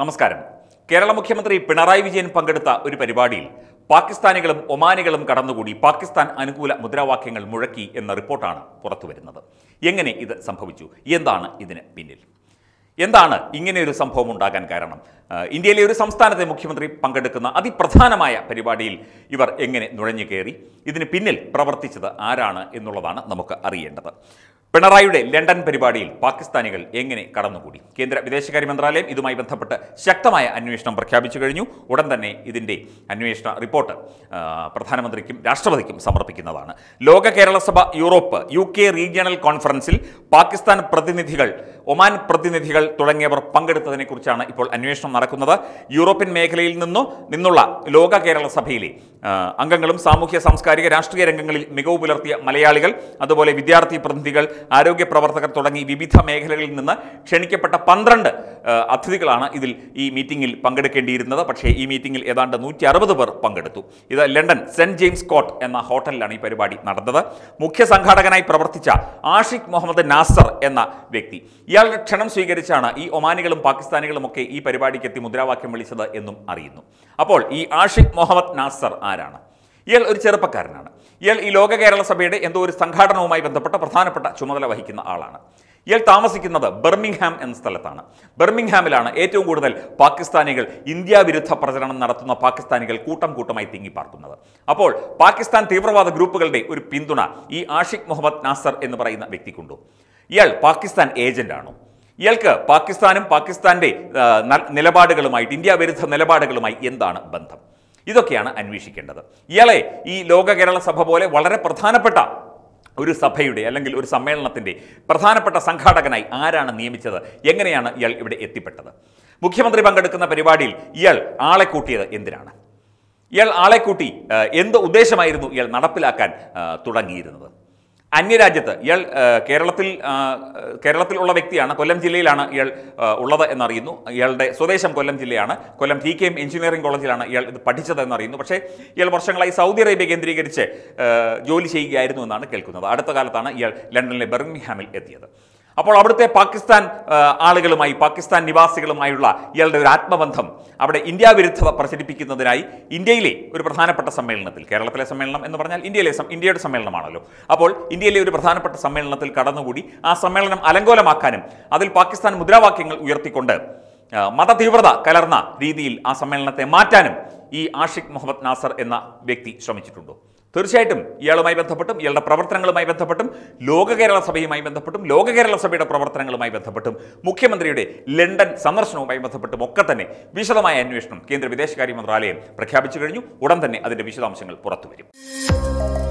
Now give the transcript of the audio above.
നമസ്കാരം കേരള മുഖ്യമന്ത്രി പിണറായി വിജയൻ പങ്കെടുത്ത ഒരു പരിപാടിയിൽ പാകിസ്ഥാനികളും ഒമാനികളും കടന്നുകൂടി പാകിസ്ഥാൻ അനുകൂല മുദ്രാവാക്യങ്ങൾ മുഴക്കി എന്ന റിപ്പോർട്ടാണ് പുറത്തുവരുന്നത് എങ്ങനെ ഇത് സംഭവിച്ചു എന്താണ് ഇതിന് പിന്നിൽ എന്താണ് ഇങ്ങനെയൊരു സംഭവം ഉണ്ടാകാൻ കാരണം ഇന്ത്യയിലെ ഒരു സംസ്ഥാനത്തെ മുഖ്യമന്ത്രി പങ്കെടുക്കുന്ന അതിപ്രധാനമായ പരിപാടിയിൽ ഇവർ എങ്ങനെ നുഴഞ്ഞു കയറി ഇതിന് പിന്നിൽ പ്രവർത്തിച്ചത് ആരാണ് എന്നുള്ളതാണ് നമുക്ക് അറിയേണ്ടത് പിണറായിയുടെ ലണ്ടൻ പരിപാടിയിൽ പാകിസ്ഥാനികൾ എങ്ങനെ കടന്നുകൂടി കേന്ദ്ര വിദേശകാര്യ മന്ത്രാലയം ഇതുമായി ബന്ധപ്പെട്ട് ശക്തമായ അന്വേഷണം പ്രഖ്യാപിച്ചു കഴിഞ്ഞു ഉടൻ തന്നെ ഇതിൻ്റെ അന്വേഷണ റിപ്പോർട്ട് പ്രധാനമന്ത്രിക്കും രാഷ്ട്രപതിക്കും സമർപ്പിക്കുന്നതാണ് ലോക കേരള സഭ യൂറോപ്പ് യു കെ റീജിയണൽ കോൺഫറൻസിൽ പാകിസ്ഥാൻ പ്രതിനിധികൾ ഒമാൻ പ്രതിനിധികൾ തുടങ്ങിയവർ പങ്കെടുത്തതിനെക്കുറിച്ചാണ് ഇപ്പോൾ അന്വേഷണം നടക്കുന്നത് യൂറോപ്യൻ മേഖലയിൽ നിന്നോ നിന്നുള്ള ലോക കേരള സഭയിലെ അംഗങ്ങളും സാമൂഹ്യ സാംസ്കാരിക രാഷ്ട്രീയ രംഗങ്ങളിൽ മികവ് പുലർത്തിയ മലയാളികൾ അതുപോലെ വിദ്യാർത്ഥി പ്രതിനിധികൾ ആരോഗ്യ പ്രവർത്തകർ തുടങ്ങി വിവിധ മേഖലകളിൽ നിന്ന് ക്ഷണിക്കപ്പെട്ട പന്ത്രണ്ട് അതിഥികളാണ് ഇതിൽ ഈ മീറ്റിംഗിൽ പങ്കെടുക്കേണ്ടിയിരുന്നത് പക്ഷേ ഈ മീറ്റിംഗിൽ ഏതാണ്ട് നൂറ്റി അറുപത് പേർ പങ്കെടുത്തു ഇത് ലണ്ടൻ സെൻറ്റ് ജെയിംസ് കോട്ട് എന്ന ഹോട്ടലിലാണ് ഈ പരിപാടി നടന്നത് മുഖ്യ സംഘാടകനായി പ്രവർത്തിച്ച ആഷിഖ് മുഹമ്മദ് നാസർ എന്ന വ്യക്തി ഇയാളുടെ ക്ഷണം സ്വീകരിച്ചാണ് ഈ ഒമാനികളും പാകിസ്ഥാനികളും ഒക്കെ ഈ പരിപാടിക്ക് എത്തി മുദ്രാവാക്യം വിളിച്ചത് എന്നും അറിയുന്നു അപ്പോൾ ഈ ആഷിഖ് മുഹമ്മദ് നാസർ ആരാണ് ഇയാൾ ഒരു ചെറുപ്പക്കാരനാണ് ഇയാൾ ഈ ലോക കേരള സഭയുടെ എന്തോ ഒരു സംഘാടനവുമായി ബന്ധപ്പെട്ട പ്രധാനപ്പെട്ട ചുമതല വഹിക്കുന്ന ആളാണ് ഇയാൾ താമസിക്കുന്നത് ബെർമിംഗ്ഹാം എന്ന സ്ഥലത്താണ് ബെർമിംഗ്ഹാമിലാണ് ഏറ്റവും കൂടുതൽ പാകിസ്ഥാനികൾ ഇന്ത്യ വിരുദ്ധ പ്രചരണം നടത്തുന്ന പാകിസ്ഥാനികൾ കൂട്ടം കൂട്ടമായി തിങ്ങിപ്പാർക്കുന്നത് അപ്പോൾ പാകിസ്ഥാൻ തീവ്രവാദ ഗ്രൂപ്പുകളുടെ ഒരു പിന്തുണ ഈ ആഷിഖ് മുഹമ്മദ് നാസർ എന്ന് പറയുന്ന വ്യക്തിക്കുണ്ടു ഇയാൾ പാകിസ്ഥാൻ ഏജന്റാണോ ഇയാൾക്ക് പാകിസ്ഥാനും പാകിസ്ഥാന്റെ നിലപാടുകളുമായിട്ട് ഇന്ത്യ വിരുദ്ധ നിലപാടുകളുമായി എന്താണ് ബന്ധം ഇതൊക്കെയാണ് അന്വേഷിക്കേണ്ടത് ഇയാളെ ഈ ലോക കേരള സഭ പോലെ വളരെ പ്രധാനപ്പെട്ട ഒരു സഭയുടെ അല്ലെങ്കിൽ ഒരു സമ്മേളനത്തിൻ്റെ പ്രധാനപ്പെട്ട സംഘാടകനായി ആരാണ് നിയമിച്ചത് എങ്ങനെയാണ് ഇയാൾ ഇവിടെ എത്തിപ്പെട്ടത് മുഖ്യമന്ത്രി പങ്കെടുക്കുന്ന പരിപാടിയിൽ ഇയാൾ ആളെ കൂട്ടിയത് എന്തിനാണ് ഇയാൾ ആളെ കൂട്ടി എന്ത് ഉദ്ദേശമായിരുന്നു ഇയാൾ നടപ്പിലാക്കാൻ തുടങ്ങിയിരുന്നത് അന്യരാജ്യത്ത് ഇയാൾ കേരളത്തിൽ കേരളത്തിലുള്ള വ്യക്തിയാണ് കൊല്ലം ജില്ലയിലാണ് ഇയാൾ ഉള്ളത് എന്നറിയുന്നു ഇയാളുടെ സ്വദേശം കൊല്ലം ജില്ലയാണ് Kollam T K M engineering കോളേജിലാണ് ഇയാൾ ഇത് പഠിച്ചത് അറിയുന്നു പക്ഷേ ഇയാൾ വർഷങ്ങളായി സൗദി അറേബ്യ കേന്ദ്രീകരിച്ച് ജോലി ചെയ്യുകയായിരുന്നു എന്നാണ് കേൾക്കുന്നത് അടുത്ത കാലത്താണ് ഇയാൾ ലണ്ടനിലെ ബെർമിംഗ്ഹാമിൽ എത്തിയത് അപ്പോൾ അവിടുത്തെ പാകിസ്ഥാൻ ആളുകളുമായി പാകിസ്ഥാൻ നിവാസികളുമായുള്ള ഇയാളുടെ ഒരു ആത്മബന്ധം അവിടെ ഇന്ത്യ വിരുദ്ധത പ്രചരിപ്പിക്കുന്നതിനായി ഇന്ത്യയിലെ ഒരു പ്രധാനപ്പെട്ട സമ്മേളനത്തിൽ കേരളത്തിലെ സമ്മേളനം എന്ന് പറഞ്ഞാൽ ഇന്ത്യയിലെ ഇന്ത്യയുടെ സമ്മേളനമാണല്ലോ അപ്പോൾ ഇന്ത്യയിലെ ഒരു പ്രധാനപ്പെട്ട സമ്മേളനത്തിൽ കടന്നുകൂടി ആ സമ്മേളനം അലങ്കോലമാക്കാനും അതിൽ പാകിസ്ഥാൻ മുദ്രാവാക്യങ്ങൾ ഉയർത്തിക്കൊണ്ട് മതതീവ്രത കലർന്ന രീതിയിൽ ആ സമ്മേളനത്തെ മാറ്റാനും ഈ ആഷിഖ് മുഹമ്മദ് നാസർ എന്ന വ്യക്തി ശ്രമിച്ചിട്ടുണ്ടോ തീർച്ചയായിട്ടും ഇയാളുമായി ബന്ധപ്പെട്ടും ഇയാളുടെ പ്രവർത്തനങ്ങളുമായി ബന്ധപ്പെട്ടും ലോക കേരള സഭയുമായി ബന്ധപ്പെട്ടും ലോക കേരള സഭയുടെ പ്രവർത്തനങ്ങളുമായി ബന്ധപ്പെട്ടും മുഖ്യമന്ത്രിയുടെ ലണ്ടൻ സന്ദർശനവുമായി ബന്ധപ്പെട്ടും ഒക്കെ തന്നെ വിശദമായ അന്വേഷണം കേന്ദ്ര വിദേശകാര്യ മന്ത്രാലയം പ്രഖ്യാപിച്ചു കഴിഞ്ഞു ഉടൻ തന്നെ അതിൻ്റെ വിശദാംശങ്ങൾ പുറത്തുവരും